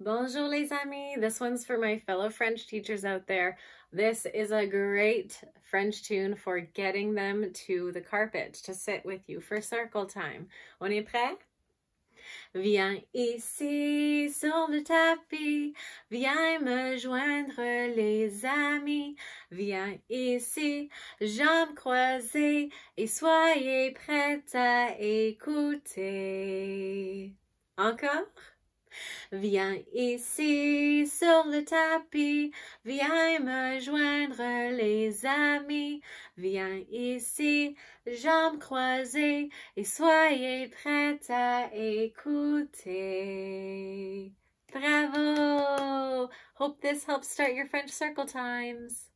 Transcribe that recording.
Bonjour les amis. This one's for my fellow French teachers out there. This is a great French tune for getting them to the carpet to sit with you for circle time. On est prêt? Viens ici sur le tapis, viens me joindre les amis, viens ici, jambes croisées, et soyez prête à écouter. Encore? Viens ici sur le tapis, viens me joindre les amis. Viens ici, jambes croisées, et soyez prêts à écouter. Bravo! Hope this helps start your French circle times.